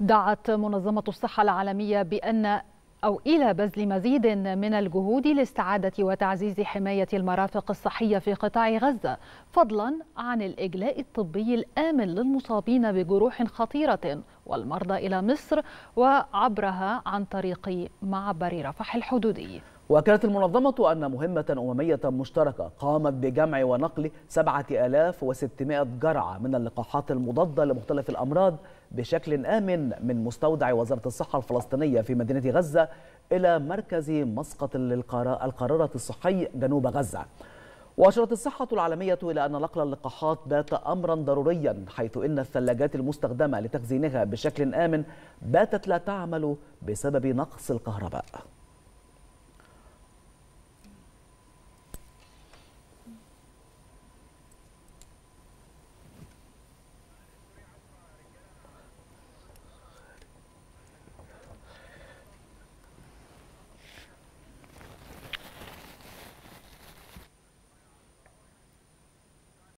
دعت منظمة الصحة العالمية بأن أو إلى بذل مزيد من الجهود لاستعادة وتعزيز حماية المرافق الصحية في قطاع غزة فضلا عن الإجلاء الطبي الآمن للمصابين بجروح خطيرة والمرضى إلى مصر وعبرها عن طريق معبر رفح الحدودي وأكدت المنظمة أن مهمة أممية مشتركة قامت بجمع ونقل 7600 جرعة من اللقاحات المضادة لمختلف الأمراض بشكل آمن من مستودع وزارة الصحة الفلسطينية في مدينة غزة إلى مركز مسقط القرارة الصحي جنوب غزة وأشرت الصحة العالمية إلى أن نقل اللقاحات بات أمرا ضروريا حيث إن الثلاجات المستخدمة لتخزينها بشكل آمن باتت لا تعمل بسبب نقص الكهرباء